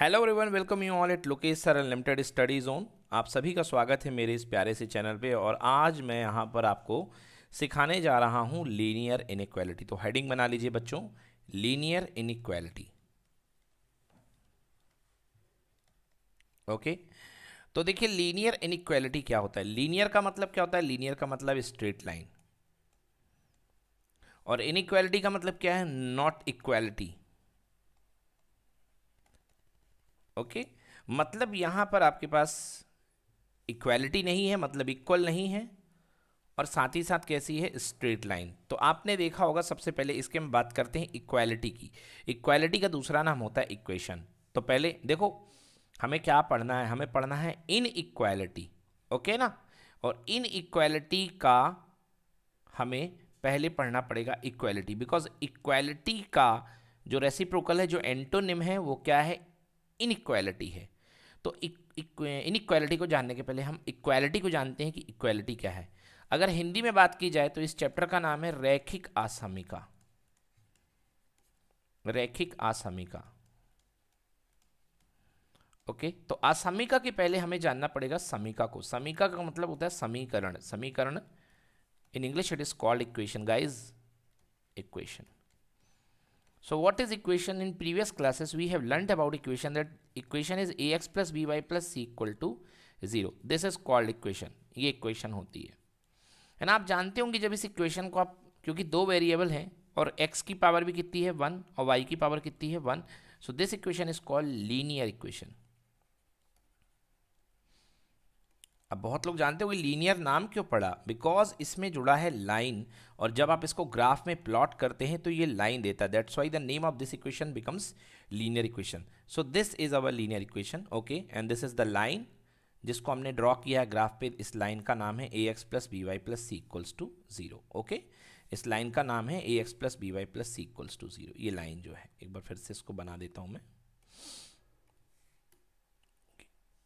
Hello everyone welcome you all at Lokesh sir unlimited study zone आप सभी का स्वागत है मेरे इस प्यारे से चैनल पे और आज मैं यहाँ पर आपको सिखाने जा रहा हूँ लीनियर इनक्वालिटी तो हेडिंग बना लीजिए बच्चों लीनियर इनक्वालिटी ओके तो देखिए लीनियर इनक्वालिटी क्या होता है लीनियर का मतलब क्या होता है लीनियर का मतलब स्ट्रेट लाइन और इनक्वालिटी का मतलब क्या है नॉट इक्वालिटी ओके मतलब यहाँ पर आपके पास इक्वालिटी नहीं है मतलब इक्वल नहीं है और साथ ही साथ कैसी है स्ट्रेट लाइन तो आपने देखा होगा सबसे पहले इसके हम बात करते हैं इक्वालिटी की इक्वालिटी का दूसरा नाम होता है इक्वेशन तो पहले देखो हमें क्या पढ़ना है हमें पढ़ना है इन इक्वालिटी ओके ना और इन इक्वालिटी का हमें पहले पढ़ना पड़ेगा इक्वालिटी बिकॉज इक्वालिटी का जो रेसिप्रोकल है जो एंटोनिम है वो क्या है इनक्वालिटी है तो इनक्वालिटी को जानने के पहले हम इक्वालिटी को जानते हैं कि इक्वालिटी क्या है अगर हिंदी में बात की जाए तो इस चैप्टर का नाम है रैखिक आसमिका रैखिक आसमिका ओके तो आसमिका के पहले हमें जानना पड़ेगा समीका को समीका का मतलब होता है समीकरण समीकरण in English it is called equation guys equation So what is equation? In previous classes, we have learnt about equation that equation is ax plus by plus c equal to zero this is called equation ये equation होती है and आप जानते होंगे जब इस equation को आप क्योंकि दो variable हैं और x की पावर भी कितनी है वन और y की पावर कितनी है one so this equation is called linear equation अब बहुत लोग जानते हो लीनियर नाम क्यों पड़ा बिकॉज इसमें जुड़ा है लाइन और जब आप इसको ग्राफ में प्लॉट करते हैं तो ये लाइन देता है that's why the name of this equation becomes linear equation so this is our linear equation okay and this is the line जिसको हमने ड्रॉ किया है ग्राफ पे इस लाइन का नाम है A X plus B Y plus C equals to zero okay इस लाइन का नाम है A X plus B Y plus C equals to zero ये लाइन जो है एक बार फिर से इसको बना देता हूँ मैं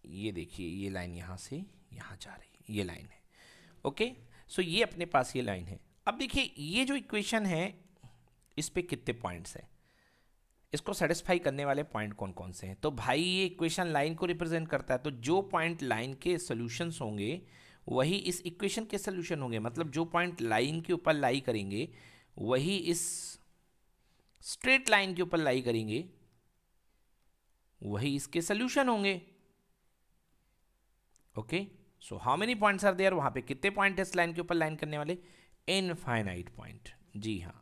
ये देखिए ये लाइन यहाँ से यहाँ जा रही है ये लाइन है ओके सो ये अपने पास ये लाइन है अब देखिए ये जो इक्वेशन है इस पर कितने पॉइंट्स हैं इसको सेटिस्फाई करने वाले पॉइंट कौन कौन से हैं तो भाई ये इक्वेशन लाइन को रिप्रेजेंट करता है तो जो पॉइंट लाइन के सोल्यूशंस होंगे वही इस इक्वेशन के सोल्यूशन होंगे मतलब जो पॉइंट लाइन के ऊपर लाई करेंगे वही इस स्ट्रेट लाइन के ऊपर लाई करेंगे वही इसके सोल्यूशन होंगे okay so how many points are there वहां पे कितने पॉइंट है इस लाइन के ऊपर लाइन करने वाले इनफाइनाइट पॉइंट जी हाँ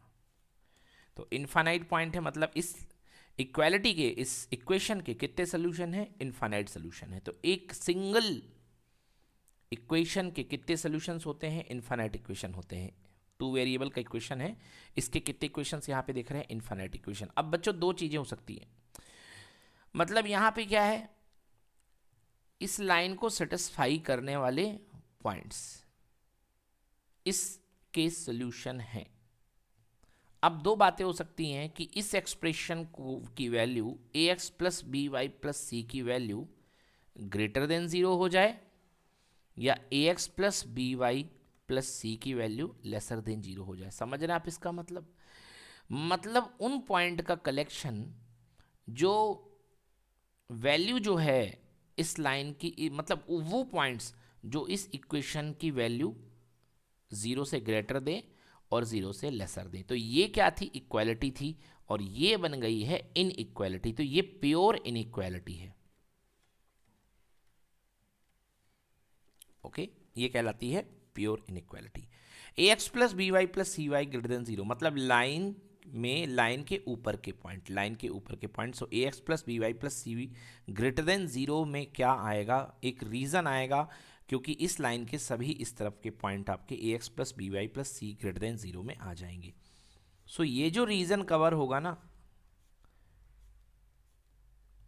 तो इनफाइनाइट पॉइंट है मतलब इस इक्वालिटी के इस इक्वेशन के कितने सोल्यूशन है इनफाइनाइट सोल्यूशन है तो एक सिंगल इक्वेशन के कितने सोल्यूशंस होते हैं इनफाइनाइट इक्वेशन होते हैं टू वेरिएबल का इक्वेशन है इसके कितने इक्वेशन यहाँ पे देख रहे हैं इनफाइनाइट इक्वेशन अब बच्चों दो चीज़ें हो सकती हैं मतलब यहाँ पे क्या है इस लाइन को सेटिस्फाई करने वाले पॉइंट्स इस के सोल्यूशन हैं अब दो बातें हो सकती हैं कि इस एक्सप्रेशन को की value A X plus B Y plus C की वैल्यू ग्रेटर देन ज़ीरो हो जाए या A X plus B Y plus C की वैल्यू लेसर देन ज़ीरो हो जाए समझ रहे आप इसका मतलब मतलब उन पॉइंट का कलेक्शन जो वैल्यू जो है इस लाइन की मतलब वो पॉइंट्स जो इस इक्वेशन की वैल्यू ज़ीरो से ग्रेटर दे और ज़ीरो से लेसर दे तो ये क्या थी इक्वालिटी थी और ये बन गई है इन इक्वालिटी तो ये प्योर इन इक्वालिटी है ओके ये कहलाती है pure inequality A X plus B Y plus C Y greater than zero मतलब लाइन में लाइन के ऊपर के पॉइंट लाइन के ऊपर के point so A X plus B Y plus C V greater than zero में क्या आएगा एक रीज़न आएगा क्योंकि इस लाइन के सभी इस तरफ के पॉइंट आपके A X plus B Y plus C greater than zero में आ जाएंगे सो so, ये जो रीज़न कवर होगा ना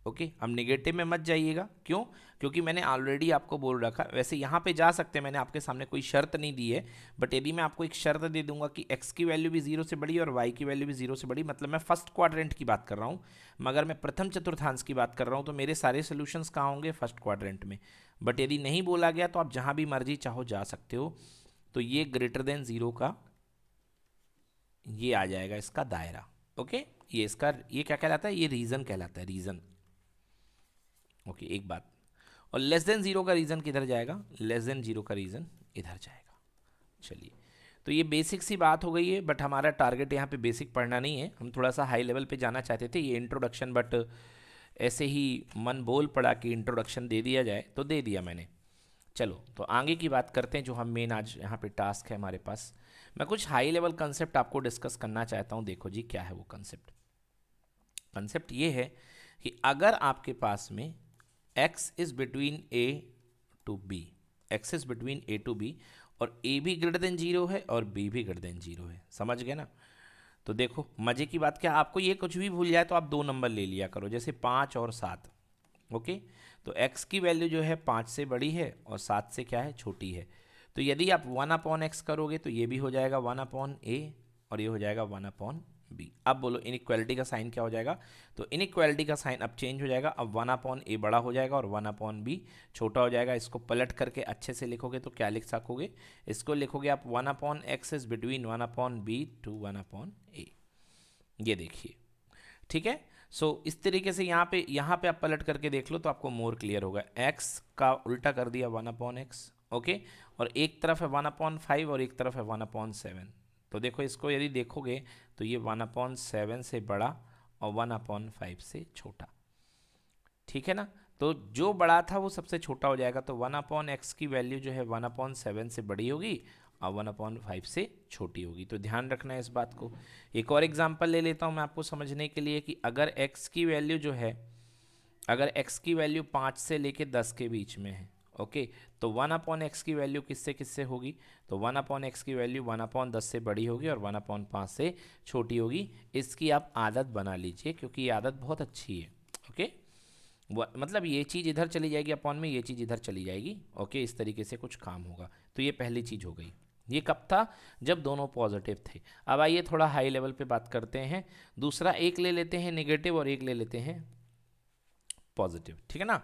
ओके हम अब निगेटिव में मत जाइएगा क्यों क्योंकि मैंने ऑलरेडी आपको बोल रखा वैसे यहाँ पे जा सकते हैं मैंने आपके सामने कोई शर्त नहीं दी है बट यदि मैं आपको एक शर्त दे दूंगा कि एक्स की वैल्यू भी जीरो से बड़ी और वाई की वैल्यू भी जीरो से बड़ी मतलब मैं फर्स्ट क्वाड्रेंट की बात कर रहा हूँ मगर मैं प्रथम चतुर्थांश की बात कर रहा हूँ तो मेरे सारे सोल्यूशंस कहाँ होंगे फर्स्ट क्वाड्रेंट में बट यदि नहीं बोला गया तो आप जहाँ भी मर्जी चाहो जा सकते हो तो ये ग्रेटर देन ज़ीरो का ये आ जाएगा इसका दायरा ओके ये इसका ये क्या कहलाता है ये रीज़न कहलाता है रीज़न ओके एक बात और लेस देन ज़ीरो का रीज़न किधर जाएगा लेस देन ज़ीरो का रीज़न इधर जाएगा चलिए तो ये बेसिक सी बात हो गई है बट हमारा टारगेट यहाँ पे बेसिक पढ़ना नहीं है हम थोड़ा सा हाई लेवल पे जाना चाहते थे ये इंट्रोडक्शन बट ऐसे ही मन बोल पड़ा कि इंट्रोडक्शन दे दिया जाए तो दे दिया मैंने चलो तो आगे की बात करते हैं जो हम मेन आज यहाँ पे टास्क है हमारे पास मैं कुछ हाई लेवल कंसेप्ट आपको डिस्कस करना चाहता हूँ देखो जी क्या है वो कंसेप्ट कंसेप्ट ये है कि अगर आपके पास में X is between A to B X is between A to B और ए भी ग्रेटर देन जीरो है और बी भी ग्रेटर देन जीरो है समझ गए ना तो देखो मज़े की बात क्या आपको ये कुछ भी भूल जाए तो आप दो नंबर ले लिया करो जैसे पाँच और सात ओके तो एक्स की वैल्यू जो है पाँच से बड़ी है और सात से क्या है छोटी है तो यदि आप वन अपॉन एक्स करोगे तो ये भी हो जाएगा वन अपॉन ए और ये हो जाएगा वन अपॉन बी अब बोलो इनक्वालिटी का साइन क्या हो जाएगा तो इनक्वालिटी का साइन अब चेंज हो जाएगा अब वन अपॉन ए बड़ा हो जाएगा और वन अपॉन बी छोटा हो जाएगा इसको पलट करके अच्छे से लिखोगे तो क्या लिख सकोगे इसको लिखोगे आप one upon x is between one upon B to one upon A ये देखिए ठीक है सो so, इस तरीके से यहाँ पे यहाँ पे आप पलट करके देख लो तो आपको मोर क्लियर होगा एक्स का उल्टा कर दिया वन अपॉन एक्स ओके और एक तरफ है वन अपॉन फाइव और एक तरफ है वन अपॉन सेवन तो देखो इसको यदि देखोगे तो ये वन अपॉन सेवन से बड़ा और वन अपॉन फाइव से छोटा ठीक है ना तो जो बड़ा था वो सबसे छोटा हो जाएगा तो वन अपॉन एक्स की वैल्यू जो है वन अपॉन सेवन से बड़ी होगी और वन अपॉन फाइव से छोटी होगी तो ध्यान रखना है इस बात को एक और एग्जाम्पल ले लेता हूँ मैं आपको समझने के लिए कि अगर एक्स की वैल्यू जो है अगर एक्स की वैल्यू पाँच से लेके दस के बीच में है ओके तो वन अपॉन एक्स की वैल्यू किससे किससे होगी तो वन अपॉन एक्स की वैल्यू वन अपॉन दस से बड़ी होगी और वन अपॉन पाँच से छोटी होगी इसकी आप आदत बना लीजिए क्योंकि ये आदत बहुत अच्छी है ओके मतलब ये चीज़ इधर चली जाएगी अपॉन में ये चीज़ इधर चली जाएगी ओके इस तरीके से कुछ काम होगा तो ये पहली चीज़ हो गई ये कब था जब दोनों पॉजिटिव थे अब आइए थोड़ा हाई लेवल पे बात करते हैं दूसरा एक ले लेते हैं नेगेटिव और एक ले लेते हैं पॉजिटिव ठीक है ना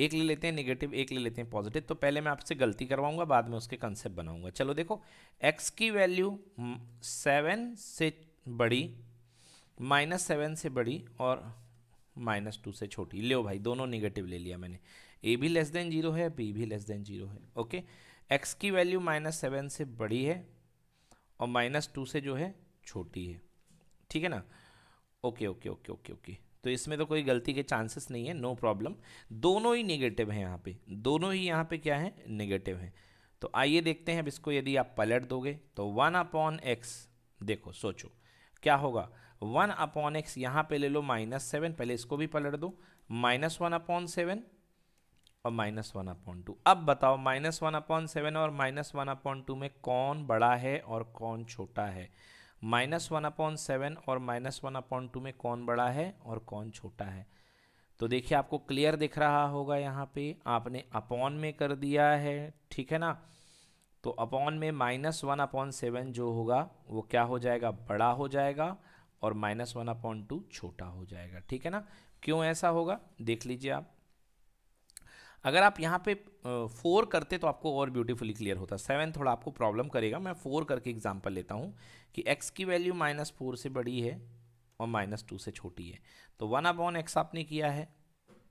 एक ले लेते हैं नेगेटिव एक ले लेते हैं पॉजिटिव तो पहले मैं आपसे गलती करवाऊंगा बाद में उसके कंसेप्ट बनाऊंगा चलो देखो एक्स की वैल्यू सेवन से बड़ी माइनस सेवन से बड़ी और माइनस टू से छोटी लियो भाई दोनों निगेटिव ले लिया मैंने ए भी लेस देन जीरो है बी भी लेस देन जीरो है ओके एक्स की वैल्यू माइनस सेवन से बड़ी है और माइनस टू से जो है छोटी है ठीक है ना okay okay okay okay okay तो इसमें तो कोई गलती के चांसेस नहीं है नो no प्रॉब्लम दोनों ही नेगेटिव हैं यहाँ पे दोनों ही यहाँ पे क्या है नेगेटिव हैं तो आइए देखते हैं अब इसको यदि आप पलट दोगे तो वन अपॉन एक्स देखो सोचो क्या होगा वन अपॉन एक्स यहाँ पे ले लो माइनस सेवन पहले इसको भी पलट दो माइनस वन अपॉन सेवन और माइनस वन अपॉन टू अब बताओ माइनस वन अपॉन सेवन और माइनस वन अपॉन टू में कौन बड़ा है और कौन छोटा है माइनस वन अपॉन सेवन और माइनस वन अपॉन टू में कौन बड़ा है और कौन छोटा है तो देखिए आपको क्लियर दिख रहा होगा यहाँ पे आपने अपॉन में कर दिया है ठीक है ना तो अपॉन में माइनस वन अपॉन सेवन जो होगा वो क्या हो जाएगा बड़ा हो जाएगा और माइनस वन अपॉन टू छोटा हो जाएगा ठीक है ना क्यों ऐसा होगा देख लीजिए आप अगर आप यहाँ पे फोर करते तो आपको और ब्यूटीफुली क्लियर होता सेवन थोड़ा आपको प्रॉब्लम करेगा मैं फोर करके एग्जाम्पल लेता हूँ कि एक्स की वैल्यू माइनस फोर से बड़ी है और माइनस टू से छोटी है तो वन अपॉन एक्स आपने किया है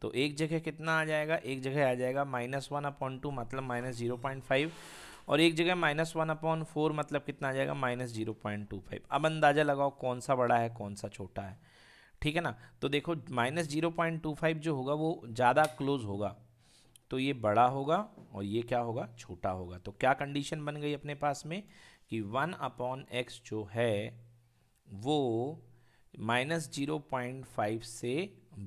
तो एक जगह कितना आ जाएगा एक जगह आ जाएगा माइनस वन अपॉन टू मतलब माइनस जीरो पॉइंट फाइव और एक जगह माइनस वन अपॉन फोर मतलब कितना आ जाएगा minus zero point two five अब अंदाज़ा लगाओ कौन सा बड़ा है कौन सा छोटा है ठीक है ना तो देखो minus zero point two five जो होगा वो ज़्यादा क्लोज होगा तो ये बड़ा होगा और ये क्या होगा छोटा होगा तो क्या कंडीशन बन गई अपने पास में कि वन अपॉन एक्स जो है वो माइनस जीरो पॉइंट फाइव से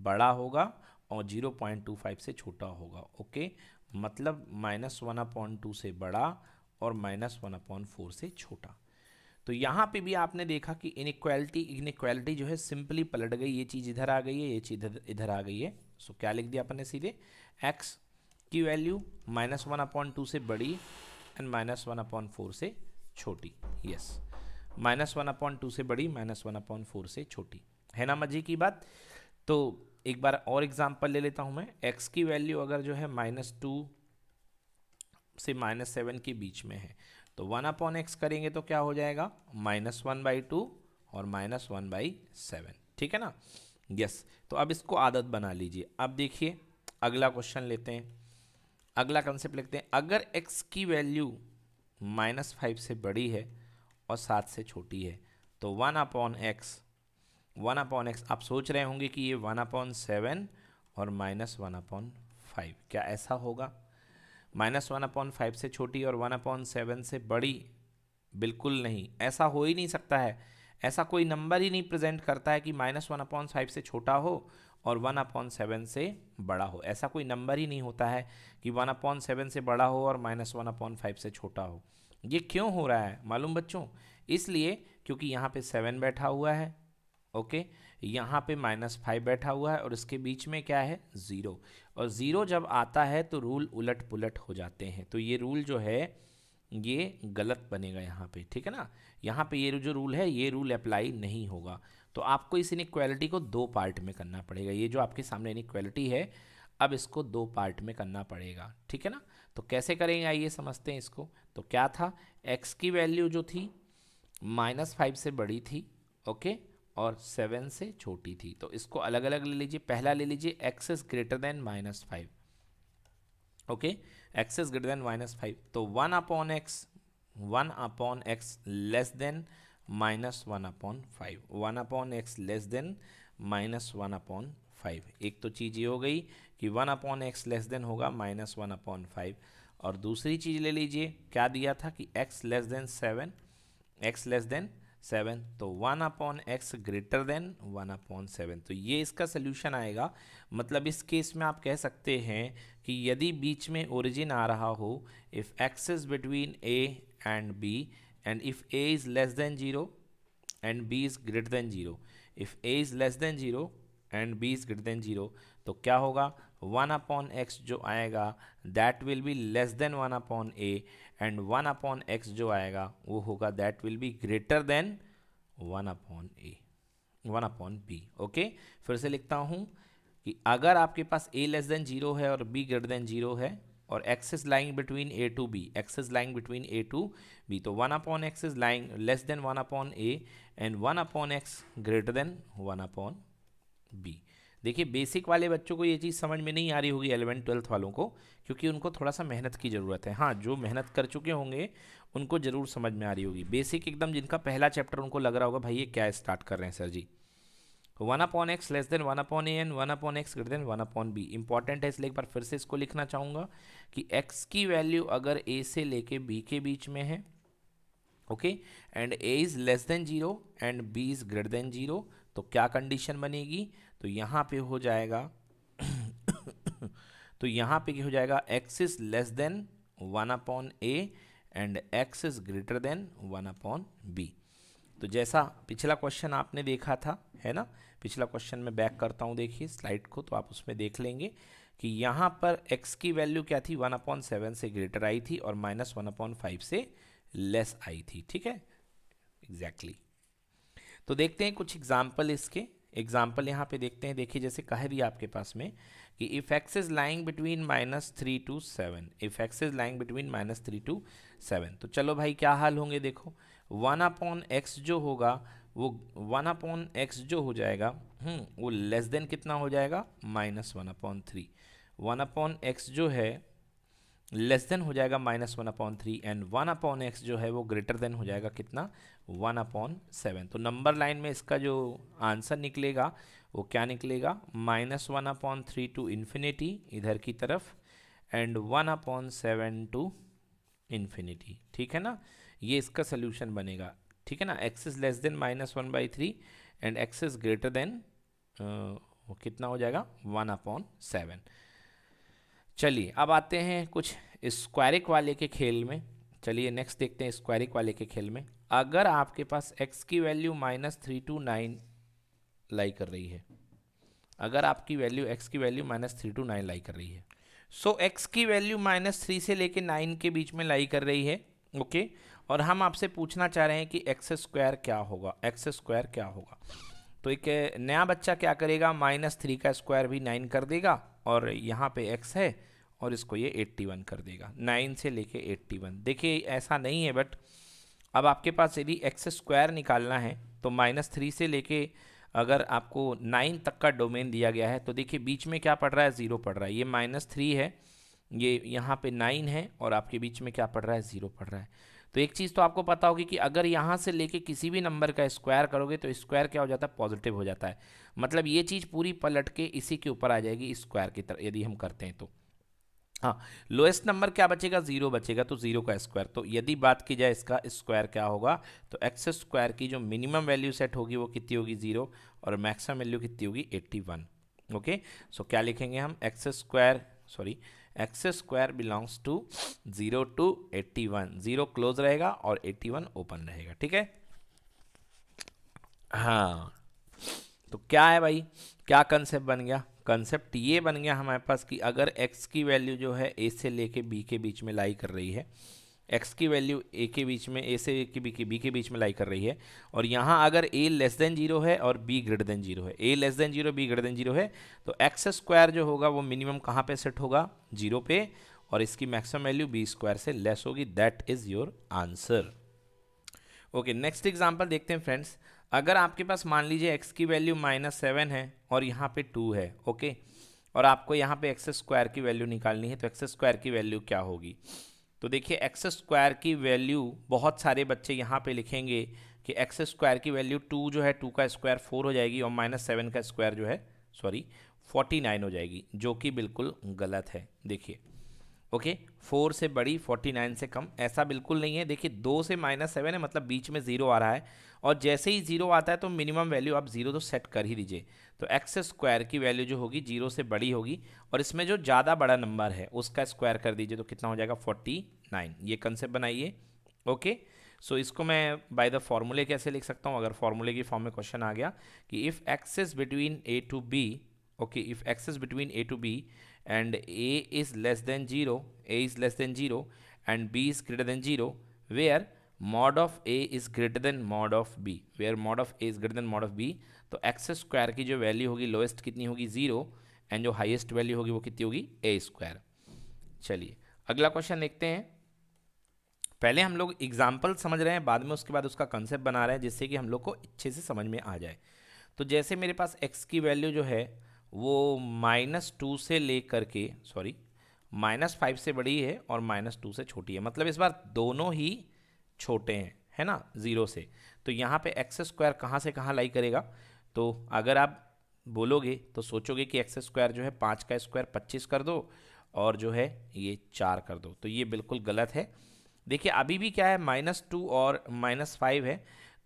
बड़ा होगा और जीरो पॉइंट टू फाइव से छोटा होगा ओके मतलब माइनस वन अपॉन टू से बड़ा और माइनस वन अपॉन फोर से छोटा तो यहाँ पे भी आपने देखा कि इनक्वालिटी इनक्वालिटी जो है सिंपली पलट गई ये चीज़ इधर आ गई है ये चीज़ इधर आ गई है सो क्या लिख दिया अपन ने सीधे एक्स की value minus one upon two से बड़ी and minus one upon four से छोटी yes minus one upon two से बड़ी माइनस वन अपॉइंट फोर से छोटी है ना मजे की बात तो एक बार और एग्जाम्पल ले लेता हूं मैं एक्स की वैल्यू अगर जो है माइनस टू से माइनस सेवन के बीच में है तो वन अपॉन एक्स करेंगे तो क्या हो जाएगा माइनस वन बाई टू और माइनस वन बाई सेवन ठीक है ना यस yes. तो अब इसको आदत बना लीजिए अब देखिए अगला क्वेश्चन लेते हैं अगला कंसेप्ट लिखते हैं अगर एक्स की वैल्यू माइनस फाइव से बड़ी है और सात से छोटी है तो one upon X one upon X आप सोच रहे होंगे कि ये वन अपॉन सेवन और माइनस वन अपॉन फाइव क्या ऐसा होगा माइनस वन अपॉन फाइव से छोटी और वन अपॉन सेवन से बड़ी बिल्कुल नहीं ऐसा हो ही नहीं सकता है ऐसा कोई नंबर ही नहीं प्रेजेंट करता है कि माइनस वन अपॉन फाइव से छोटा हो और वन अपॉन सेवन से बड़ा हो ऐसा कोई नंबर ही नहीं होता है कि वन अपॉन सेवन से बड़ा हो और माइनस वन अपॉन फाइव से छोटा हो ये क्यों हो रहा है मालूम बच्चों इसलिए क्योंकि यहाँ पे सेवन बैठा हुआ है ओके यहाँ पे माइनस फाइव बैठा हुआ है और इसके बीच में क्या है ज़ीरो और ज़ीरो जब आता है तो रूल उलट पुलट हो जाते हैं तो ये रूल जो है ये गलत बनेगा यहाँ पे ठीक है ना यहाँ पे ये जो रूल है ये रूल अप्लाई नहीं होगा तो आपको इस इनिक्वालिटी को दो पार्ट में करना पड़ेगा ये जो आपके सामने इनिक्वालिटी है अब इसको दो पार्ट में करना पड़ेगा ठीक है ना तो कैसे करेंगे आइए समझते हैं इसको तो क्या था एक्स की वैल्यू जो थी माइनस फाइव से बड़ी थी ओके और सेवन से छोटी थी तो इसको अलग अलग ले लीजिए पहला ले लीजिए X is greater than minus five okay X is greater than minus five तो one upon X one upon X less than minus one upon five one upon X less than minus one upon five एक तो चीज़ ये हो गई कि one upon X less than होगा minus one upon five और दूसरी चीज़ ले लीजिए क्या दिया था कि X less than seven x less than seven तो one upon X greater than one upon seven तो ये इसका सोल्यूशन आएगा मतलब इस केस में आप कह सकते हैं कि यदि बीच में ओरिजिन आ रहा हो if x is between A and B and if A is less than zero and B is greater than zero if A is less than zero and B is greater than zero तो क्या होगा one upon x जो आएगा that will be less than one upon A and one upon x जो आएगा वो होगा that will be greater than one upon A one upon B okay फिर से लिखता हूँ कि अगर आपके पास ए लेस देन जीरो है और बी ग्रेटर देन जीरो है और X is lying between A to B X is lying between A to B तो one upon x is lying less than one upon A and one upon X greater than one upon B देखिए basic वाले बच्चों को ये चीज़ समझ में नहीं आ रही होगी एलेवेंथ ट्वेल्थ वालों को क्योंकि उनको थोड़ा सा मेहनत की ज़रूरत है हाँ जो मेहनत कर चुके होंगे उनको ज़रूर समझ में आ रही होगी बेसिक एकदम जिनका पहला चैप्टर उनको लग रहा होगा भाई ये क्या स्टार्ट कर रहे हैं sir ji one upon X less than one upon A and one upon X greater than one upon B important है इसलिए एक बार फिर से इसको लिखना चाहूँगा कि एक्स की वैल्यू अगर ए से लेके बी के बीच में है okay and A is less than zero and B is greater than zero तो क्या कंडीशन बनेगी तो यहाँ पे हो जाएगा तो यहाँ पे क्या हो जाएगा x is less than one upon A and x is greater than one upon b तो जैसा पिछला क्वेश्चन आपने देखा था है ना पिछला क्वेश्चन मैं बैक करता हूँ देखिए स्लाइड को तो आप उसमें देख लेंगे कि यहाँ पर x की वैल्यू क्या थी वन अपॉन सेवन से ग्रेटर आई थी और माइनस वन अपॉन फाइव से लेस आई थी ठीक है एग्जैक्टली exactly. तो देखते हैं कुछ एग्जाम्पल इसके एग्जाम्पल यहाँ पे देखते हैं देखिए जैसे कह दिया आपके पास में कि if x is lying between minus three to seven if x is lying between minus three to seven तो चलो भाई क्या हाल होंगे देखो वन अपॉन एक्स जो होगा वो वन अपॉन एक्स जो हो जाएगा हम्म, वो लेस देन कितना हो जाएगा minus one upon three one upon x जो है लेस देन हो जाएगा minus one upon three and one upon x जो है वो ग्रेटर देन हो जाएगा कितना वन अपॉन सेवन तो नंबर लाइन में इसका जो आंसर निकलेगा वो क्या निकलेगा minus one upon three to infinity इधर की तरफ and one upon seven to infinity ठीक है ना ये इसका सोल्यूशन बनेगा ठीक है ना x is less than minus one by three and x is greater than कितना हो जाएगा वन अपॉन सेवन चलिए अब आते हैं कुछ स्क्वायरिक वाले के खेल में चलिए नेक्स्ट देखते हैं स्क्वायरिक वाले के खेल में अगर आपके पास x की value minus three to nine lie कर रही है अगर आपकी वैल्यू x की value minus three to nine lie कर रही है सो so, x की वैल्यू माइनस थ्री से लेके नाइन के बीच में लाई कर रही है ओके okay? और हम आपसे पूछना चाह रहे हैं कि एक्स स्क्वायर क्या होगा एक्स स्क्वायर क्या होगा तो एक नया बच्चा क्या करेगा माइनस थ्री का स्क्वायर भी नाइन कर देगा और यहाँ पे x है और इसको ये 81 कर देगा 9 से लेके 81 देखिए ऐसा नहीं है बट अब आपके पास यदि एक्स स्क्वायर निकालना है तो माइनस थ्री से लेके अगर आपको नाइन तक का डोमेन दिया गया है तो देखिए बीच में क्या पड़ रहा है ज़ीरो पड़ रहा है ये माइनस थ्री है ये यहाँ पे नाइन है और आपके बीच में क्या पड़ रहा है ज़ीरो पड़ रहा है तो एक चीज़ तो आपको पता होगी कि अगर यहाँ से लेके किसी भी नंबर का स्क्वायर करोगे तो स्क्वायर क्या हो जाता है पॉजिटिव हो जाता है मतलब ये चीज़ पूरी पलट के इसी के ऊपर आ जाएगी स्क्वायर की तरह यदि हम करते हैं तो हाँ लोएस्ट नंबर क्या बचेगा जीरो बचेगा तो जीरो का स्क्वायर तो यदि बात की जाए इसका स्क्वायर क्या होगा तो एक्स स्क्वायर की जो मिनिमम वैल्यू सेट होगी वो कितनी होगी जीरो और मैक्सिमम वैल्यू कितनी होगी एट्टी वन ओके सो क्या लिखेंगे हम x square sorry x square belongs to zero to 81 one zero close रहेगा और एट्टी वन ओपन रहेगा ठीक है हाँ तो क्या है भाई क्या कंसेप्ट बन गया कंसेप्ट ये बन गया हमारे पास कि अगर एक्स की वैल्यू जो है ए से लेके बी के बीच में लाई कर रही है एक्स की वैल्यू ए के बीच में ए से के बी के बी के बीच में लाई कर रही है और यहाँ अगर ए लेस देन जीरो है और बी ग्रेटर देन जीरो है a less than zero b greater than zero है तो एक्स स्क्वायर जो होगा वो मिनिमम कहाँ पे सेट होगा जीरो पे और इसकी मैक्सिमम वैल्यू बी स्क्वायर से लेस होगी that is your answer okay next example देखते हैं फ्रेंड्स अगर आपके पास मान लीजिए एक्स की वैल्यू माइनस सेवन है और यहाँ पे टू है ओके okay? और आपको यहाँ पे एक्स स्क्वायर की वैल्यू निकालनी है तो एक्स स्क्वायर की वैल्यू क्या होगी तो देखिए एक्स स्क्वायर की वैल्यू बहुत सारे बच्चे यहाँ पे लिखेंगे कि एक्स स्क्वायर की वैल्यू टू जो है टू का स्क्वायर फोर हो जाएगी और माइनस सेवन का स्क्वायर जो है सॉरी फोर्टी नाइन हो जाएगी जो कि बिल्कुल गलत है देखिए ओके फोर से बड़ी फोर्टी नाइन से कम ऐसा बिल्कुल नहीं है देखिए दो से माइनस सेवन है मतलब बीच में ज़ीरो आ रहा है और जैसे ही ज़ीरो आता है तो मिनिमम वैल्यू आप ज़ीरो तो सेट कर ही दीजिए तो एक्स स्क्वायर की वैल्यू जो होगी जीरो से बड़ी होगी और इसमें जो ज़्यादा बड़ा नंबर है उसका स्क्वायर कर दीजिए तो कितना हो जाएगा फोर्टी नाइन ये कंसेप्ट बनाइए ओके सो so, इसको मैं बाय द फॉर्मूले कैसे लिख सकता हूँ अगर फॉर्मूले की फॉर्म में क्वेश्चन आ गया कि if x is between A to b okay if x is between A to b and A is less than zero a is less than zero and B is greater than zero where mod of a is greater than mod of b where mod of a is greater than mod of b तो x square की जो value होगी lowest कितनी होगी zero and जो highest value होगी वो कितनी होगी ए स्क्वायर चलिए अगला क्वेश्चन देखते हैं पहले हम लोग एग्जाम्पल समझ रहे हैं बाद में उसके बाद उसका कंसेप्ट बना रहे हैं जिससे कि हम लोग को अच्छे से समझ में आ जाए तो जैसे मेरे पास एक्स की वैल्यू जो है वो माइनस टू से ले करके सॉरी माइनस फाइव से बड़ी है और माइनस टू से छोटी है मतलब इस बार दोनों ही छोटे हैं है ना ज़ीरो से तो यहाँ पे एक्स स्क्वायर कहाँ से कहाँ लाई करेगा तो अगर आप बोलोगे तो सोचोगे कि एक्स स्क्वायर जो है पाँच का स्क्वायर पच्चीस कर दो और जो है ये चार कर दो तो ये बिल्कुल गलत है देखिए अभी भी क्या है माइनस टू और माइनस फाइव है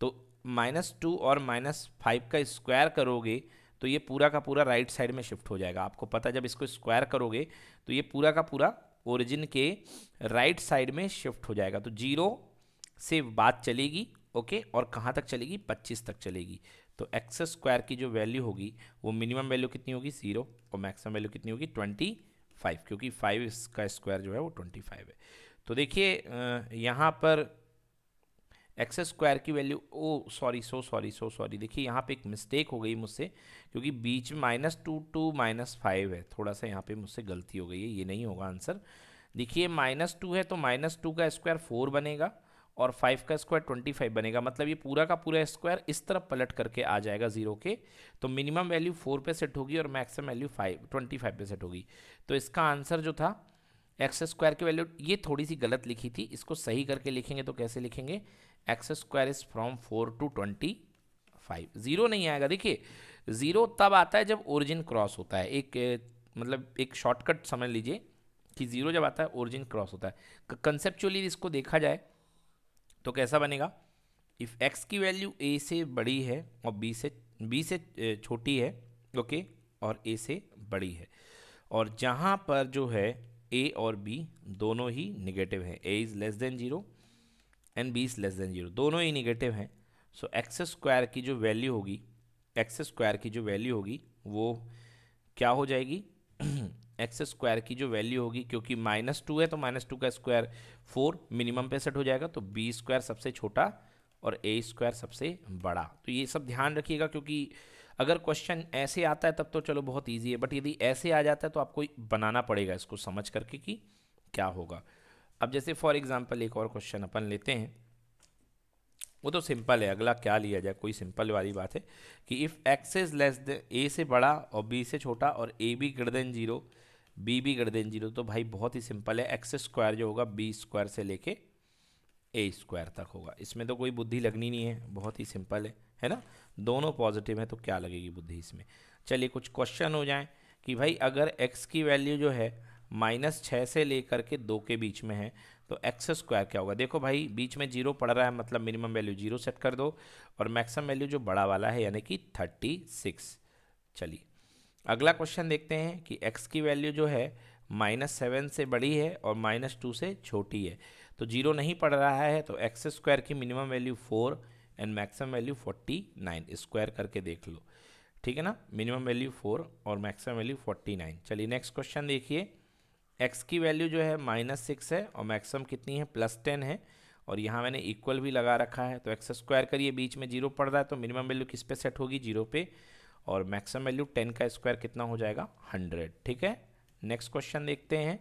तो माइनस टू और माइनस फाइव का स्क्वायर करोगे तो ये पूरा का पूरा राइट साइड में शिफ्ट हो जाएगा आपको पता जब इसको स्क्वायर करोगे तो ये पूरा का पूरा ओरिजिन के राइट साइड में शिफ्ट हो जाएगा तो जीरो से बात चलेगी ओके और कहाँ तक चलेगी पच्चीस तक चलेगी तो एक्स स्क्वायर की जो वैल्यू होगी वो मिनिमम वैल्यू कितनी होगी जीरो और मैक्सिमम वैल्यू कितनी होगी ट्वेंटी फाइव क्योंकि फाइव इसका स्क्वायर जो है वो ट्वेंटी फाइव है तो देखिए यहाँ पर एक्स स्क्वायर की value oh sorry so sorry so sorry देखिए यहाँ पे एक मिस्टेक हो गई मुझसे क्योंकि बीच में minus two to minus five है थोड़ा सा यहाँ पे मुझसे गलती हो गई है ये नहीं होगा आंसर देखिए माइनस टू है तो माइनस टू का स्क्वायर फोर बनेगा और फाइव का स्क्वायर ट्वेंटी फाइव बनेगा मतलब ये पूरा का पूरा स्क्वायर इस तरफ पलट करके आ जाएगा जीरो के तो मिनिमम वैल्यू फोर पे सेट होगी और maximum value five twenty five पे सेट होगी तो इसका आंसर जो था एक्स स्क्वायर की वैल्यू ये थोड़ी सी गलत लिखी थी इसको सही करके लिखेंगे तो कैसे लिखेंगे x square is from four to twenty five zero नहीं आएगा देखिए जीरो तब आता है जब ओरिजिन क्रॉस होता है एक मतलब एक शॉर्टकट समझ लीजिए कि जीरो जब आता है ओरिजिन क्रॉस होता है कंसेप्चुअली इसको देखा जाए तो कैसा बनेगा इफ़ एक्स की वैल्यू ए से बड़ी है और बी से बी से छोटी है ओके और ए से बड़ी है और जहाँ पर जो है ए और बी दोनों ही निगेटिव हैं a is less than zero and B is less than zero दोनों ही निगेटिव हैं सो एक्स स्क्वायर की जो वैल्यू होगी एक्स स्क्वायर की जो वैल्यू होगी वो क्या हो जाएगी एक्स स्क्वायर की जो वैल्यू होगी क्योंकि माइनस टू है तो माइनस टू का स्क्वायर फोर मिनिमम पे सेट हो जाएगा तो बी स्क्वायर सबसे छोटा और ए स्क्वायर सबसे बड़ा तो ये सब ध्यान रखिएगा क्योंकि अगर क्वेश्चन ऐसे आता है तब तो चलो बहुत ईजी है बट यदि ऐसे आ जाता है तो आपको बनाना पड़ेगा इसको समझ करके कि क्या होगा अब जैसे फॉर एग्ज़ाम्पल एक और क्वेश्चन अपन लेते हैं वो तो सिंपल है अगला क्या लिया जाए कोई सिंपल वाली बात है कि if x is less than a से बड़ा और बी से छोटा और a b greater than zero b भी कर दें जीरो तो भाई बहुत ही सिंपल है एक्स स्क्वायर जो होगा बी स्क्वायर से लेके ए स्क्वायर तक होगा इसमें तो कोई बुद्धि लगनी नहीं है बहुत ही सिंपल है है ना दोनों पॉजिटिव है तो क्या लगेगी बुद्धि इसमें चलिए कुछ क्वेश्चन हो जाए कि भाई अगर एक्स की वैल्यू जो है माइनस छः से लेकर के दो के बीच में है तो एक्स स्क्वायर क्या होगा देखो भाई बीच में जीरो पड़ रहा है मतलब मिनिमम वैल्यू जीरो सेट कर दो और मैक्सिमम वैल्यू जो बड़ा वाला है यानी कि थर्टी सिक्स चलिए अगला क्वेश्चन देखते हैं कि एक्स की वैल्यू जो है माइनस सेवन से बड़ी है और माइनस टू से छोटी है तो जीरो नहीं पड़ रहा है तो एक्स स्क्वायर की minimum value four and maximum value forty nine square करके देख लो ठीक है ना मिनिमम वैल्यू फोर और मैक्सिमम वैल्यू फोर्टी नाइन चलिए नेक्स्ट क्वेश्चन देखिए एक्स की वैल्यू जो है माइनस सिक्स है और मैक्सिमम कितनी है प्लस टेन है और यहाँ मैंने इक्वल भी लगा रखा है तो एक्स स्क्वायर करिए बीच में जीरो पड़ रहा है तो मिनिमम वैल्यू किस पे सेट होगी जीरो पे और मैक्सिमम वैल्यू टेन का स्क्वायर कितना हो जाएगा हंड्रेड ठीक है नेक्स्ट क्वेश्चन देखते हैं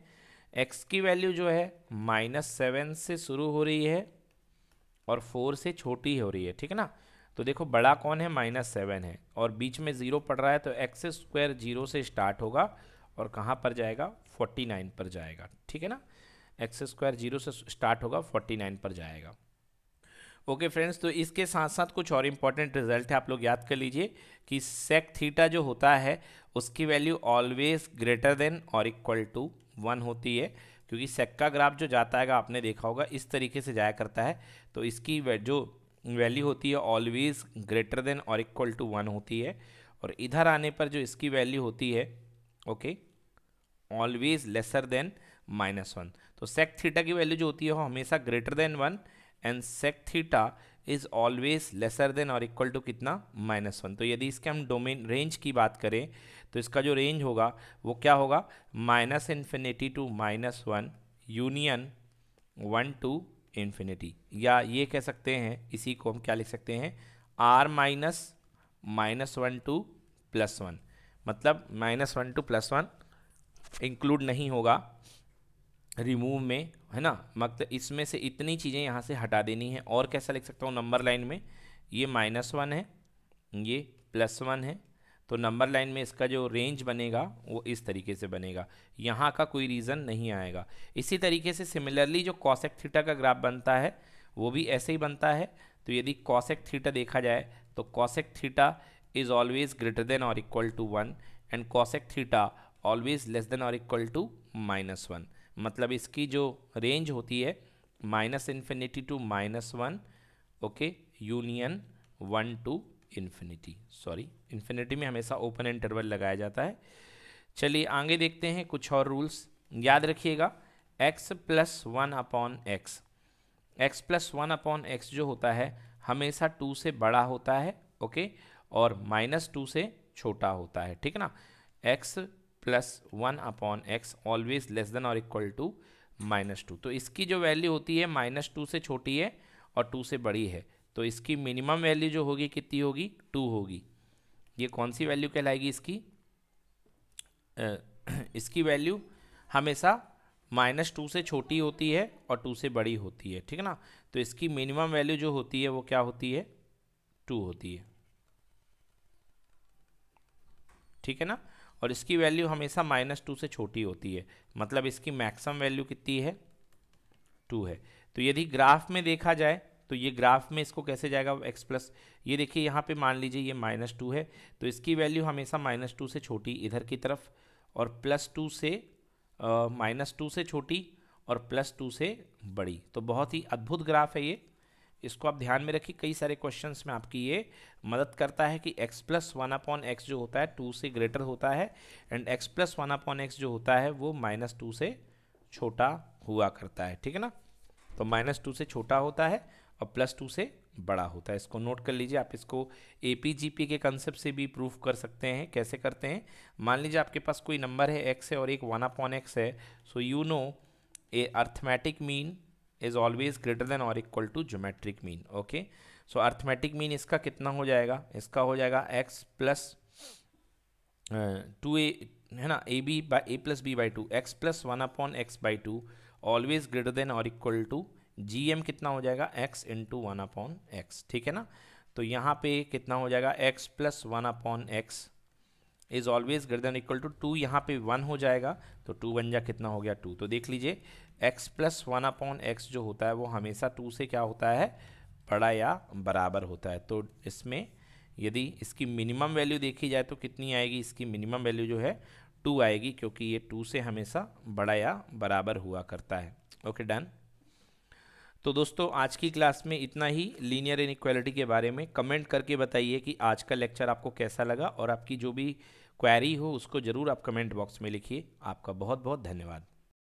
एक्स की वैल्यू जो है माइनस सेवन से शुरू हो रही है और फोर से छोटी हो रही है ठीक है ना तो देखो बड़ा कौन है माइनस सेवन है और बीच में ज़ीरो पड़ रहा है तो एक्स स्क्वायर जीरो से स्टार्ट होगा और कहाँ पर जाएगा फोर्टी नाइन पर जाएगा ठीक है ना एक्स स्क्वायर जीरो से स्टार्ट होगा फोर्टी नाइन पर जाएगा ओके फ्रेंड्स तो इसके साथ साथ कुछ और इम्पॉर्टेंट रिजल्ट है आप लोग याद कर लीजिए कि सेक थीटा जो होता है उसकी वैल्यू ऑलवेज ग्रेटर देन और इक्वल टू वन होती है क्योंकि सेक का ग्राफ जो जाता है आपने देखा होगा इस तरीके से जाया करता है तो इसकी जो वैल्यू होती है ऑलवेज ग्रेटर देन और इक्वल टू वन होती है और इधर आने पर जो इसकी वैल्यू होती है okay always lesser than minus one तो सेक थीटा की वैल्यू जो होती है वो हमेशा greater than one and sec theta is always lesser than और इक्वल टू कितना माइनस वन तो यदि इसके हम डोमेन रेंज की बात करें तो इसका जो रेंज होगा वो क्या होगा minus infinity to minus one union one to infinity या ये कह सकते हैं इसी को हम क्या लिख सकते हैं R minus minus one to plus one मतलब minus one to plus one include नहीं होगा रिमूव में है ना मतलब इसमें से इतनी चीज़ें यहाँ से हटा देनी है और कैसा लिख सकता हूँ नंबर लाइन में ये माइनस वन है ये प्लस वन है तो नंबर लाइन में इसका जो रेंज बनेगा वो इस तरीके से बनेगा यहाँ का कोई रीज़न नहीं आएगा इसी तरीके से सिमिलरली जो कॉसेक थीटा का ग्राफ बनता है वो भी ऐसे ही बनता है तो यदि कॉसेक थीटा देखा जाए तो cosec theta is always greater than और equal to one and cosec theta always less than और इक्वल टू माइनस वन मतलब इसकी जो रेंज होती है minus infinity to minus one okay union one to infinity sorry infinity में हमेशा open interval लगाया जाता है चलिए आगे देखते हैं कुछ और रूल्स याद रखिएगा x plus one upon x x plus one upon x जो होता है हमेशा टू से बड़ा होता है ओके और माइनस टू से छोटा होता है ठीक ना x plus one upon x always less than और इक्वल टू माइनस टू तो इसकी जो वैल्यू होती है माइनस टू से छोटी है और टू से बड़ी है तो इसकी मिनिमम वैल्यू जो होगी कितनी होगी टू होगी ये कौन सी वैल्यू कहलाएगी इसकी आ, इसकी वैल्यू हमेशा माइनस टू से छोटी होती है और टू से बड़ी होती है ठीक है ना तो इसकी मिनिमम वैल्यू जो होती है वो क्या होती है टू होती है ठीक है ना और इसकी वैल्यू हमेशा माइनस टू से छोटी होती है मतलब इसकी मैक्सिमम वैल्यू कितनी है टू है तो यदि ग्राफ में देखा जाए तो ये ग्राफ में इसको कैसे जाएगा x प्लस ये देखिए यहाँ पे मान लीजिए ये माइनस टू है तो इसकी वैल्यू हमेशा माइनस टू से छोटी इधर की तरफ और प्लस टू से माइनस टू से छोटी और प्लस टू से बड़ी तो बहुत ही अद्भुत ग्राफ है ये इसको आप ध्यान में रखिए कई सारे क्वेश्चंस में आपकी ये मदद करता है कि x plus one upon x जो होता है टू से ग्रेटर होता है and x plus one upon x जो होता है वो माइनस टू से छोटा हुआ करता है ठीक है ना तो माइनस टू से छोटा होता है और प्लस टू से बड़ा होता है इसको नोट कर लीजिए आप इसको ए पी जी पी के कंसेप्ट से भी प्रूफ कर सकते हैं कैसे करते हैं मान लीजिए आपके पास कोई नंबर है एक्स है और एक वन अपॉन एक्स है so you know a arithmetic mean is always greater than और equal to geometric mean okay so arithmetic mean इसका कितना हो जाएगा इसका हो जाएगा एक्स प्लस टू ए है ना a b by a plus b by two x plus one upon x by two always greater than और इक्वल टू जी एम कितना हो जाएगा x into one upon x ठीक है ना तो यहाँ पे कितना हो जाएगा x plus one upon x is always greater than equal to two two पे वन हो जाएगा तो टू वन जा कितना हो गया टू तो देख लीजिए x plus one upon x जो होता है वो हमेशा टू से क्या होता है बड़ा या बराबर होता है तो इसमें यदि इसकी मिनिमम वैल्यू देखी जाए तो कितनी आएगी इसकी मिनिमम वैल्यू जो है टू आएगी क्योंकि ये टू से हमेशा बड़ा या बराबर हुआ करता है ओके डन तो दोस्तों आज की क्लास में इतना ही लीनियर इनक्वालिटी के बारे में कमेंट करके बताइए कि आज का लेक्चर आपको कैसा लगा और आपकी जो भी क्वेरी हो उसको ज़रूर आप कमेंट बॉक्स में लिखिए आपका बहुत बहुत धन्यवाद